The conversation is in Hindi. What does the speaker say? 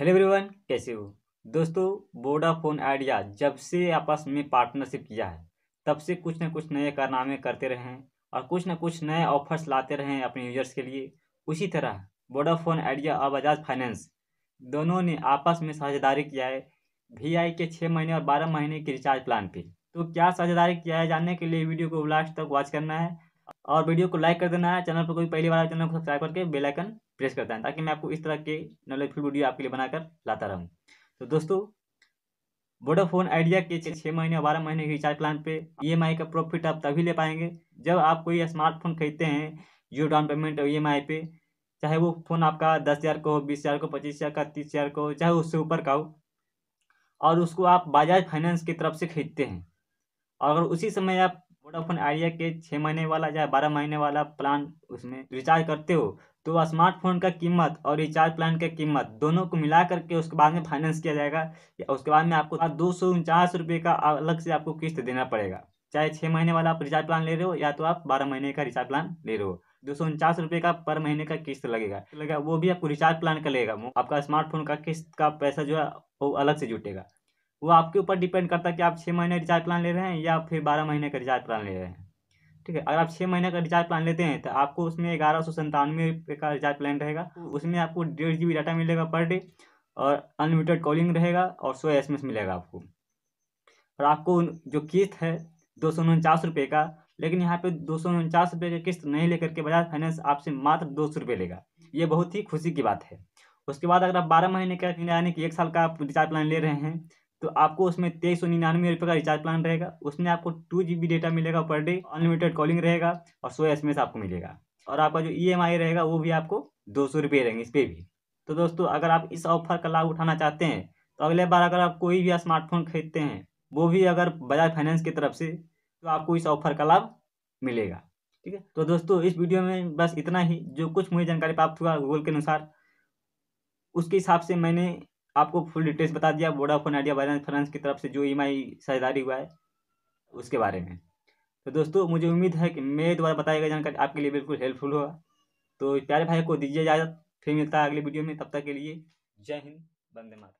हेलो एवरीवन कैसे हो दोस्तों वोडाफोन आइडिया जब से आपस में पार्टनरशिप किया है तब से कुछ न कुछ नए कारनामे करते रहे हैं और कुछ न कुछ नए ऑफर्स लाते रहे हैं अपने यूजर्स के लिए उसी तरह वोडाफोन आइडिया और बजाज फाइनेंस दोनों ने आपस में साझेदारी किया है वी के छः महीने और बारह महीने के रिचार्ज प्लान पर तो क्या साझेदारी किया है जानने के लिए वीडियो को लास्ट तक वॉच करना है और वीडियो को लाइक कर देना है चैनल पर कोई पहली बार तो चैनल को सब्सक्राइब करके बेलाइकन प्रेस करता है ताकि मैं आपको इस तरह के नॉलेजफुल वीडियो आपके लिए बनाकर लाता रहूँ तो दोस्तों वोडाफोन आइडिया के छः महीने बारह महीने के रिचार्ज प्लान पे ईएमआई e का प्रॉफिट आप तभी ले पाएंगे जब आप कोई स्मार्टफोन खरीदते हैं जो डाउन पेमेंट और ई e पे चाहे वो फ़ोन आपका दस हज़ार का हो बीस हज़ार का पच्चीस हज़ार का तीस हज़ार का हो चाहे उससे ऊपर का हो और उसको आप बजाज फाइनेंस की तरफ से खरीदते हैं और अगर उसी समय आप वोडाफोन आइडिया के छः महीने वाला या बारह महीने वाला प्लान उसमें रिचार्ज करते हो तो स्मार्टफोन का कीमत और रिचार्ज प्लान का कीमत दोनों को मिला करके उसके बाद में फाइनेंस किया जाएगा या उसके बाद में आपको दो सौ उनचास रुपये का अलग से आपको किस्त देना पड़ेगा चाहे छः महीने वाला आप रिचार्ज प्लान ले रहे हो या तो आप बारह महीने का रिचार्ज प्लान ले रहे हो दो सौ उनचास रुपये का पर महीने का किस्त लगेगा लगेगा वो भी आपको रिचार्ज प्लान का लेगा आपका स्मार्टफोन का किस्त का पैसा जो है वो अलग से जुटेगा वो आपके ऊपर डिपेंड करता है कि आप छः महीने का रिचार्ज प्लान ले रहे हैं या फिर बारह महीने का रिचार्ज प्लान ले रहे हैं ठीक है अगर आप छः महीने का रिचार्ज प्लान लेते हैं तो आपको उसमें ग्यारह सौ संतानवे रुपये का रिचार्ज प्लान रहेगा उसमें आपको डेढ़ जी बी डाटा मिलेगा पर डे और अनलिमिटेड कॉलिंग रहेगा और सौ एस मिलेगा आपको और आपको जो किस्त है दो सौ उनचास रुपये का लेकिन यहाँ पे दो सौ उनचास रुपये की किस्त नहीं लेकर के बजाज फाइनेंस आपसे मात्र दो सौ रुपये लेगा ये बहुत ही खुशी की बात है उसके बाद अगर आप बारह महीने का यानी कि एक साल का आप रिचार्ज प्लान ले रहे हैं तो आपको उसमें तेईस सौ निन्यानवे रुपये का रिचार्ज प्लान रहेगा उसमें आपको टू जी बी डेटा मिलेगा पर डे अनलिमिटेड कॉलिंग रहेगा और सौ एस आपको मिलेगा और आपका जो ई एम आई रहेगा वो भी आपको दो सौ रुपये रहेंगे इस पर भी तो दोस्तों अगर आप इस ऑफर का लाभ उठाना चाहते हैं तो अगले बार अगर आप कोई भी स्मार्टफोन खरीदते हैं वो भी अगर बजाज फाइनेंस की तरफ से तो आपको इस ऑफर का लाभ मिलेगा ठीक है तो दोस्तों इस वीडियो में बस इतना ही जो कुछ मुझे जानकारी प्राप्त हुआ गूगल के अनुसार उसके हिसाब से मैंने आपको फुल डिटेल्स बता दिया वोडाफोन आइडिया बजाज फाइनेंस की तरफ से जो ई एम आई साझेदारी हुआ है उसके बारे में तो दोस्तों मुझे उम्मीद है कि मेरे द्वारा बताई गई जानकारी आपके लिए बिल्कुल हेल्पफुल होगा तो प्यारे भाई को दीजिए इजाज़त फिर मिलता है अगले वीडियो में तब तक के लिए जय हिंद वंदे मातरम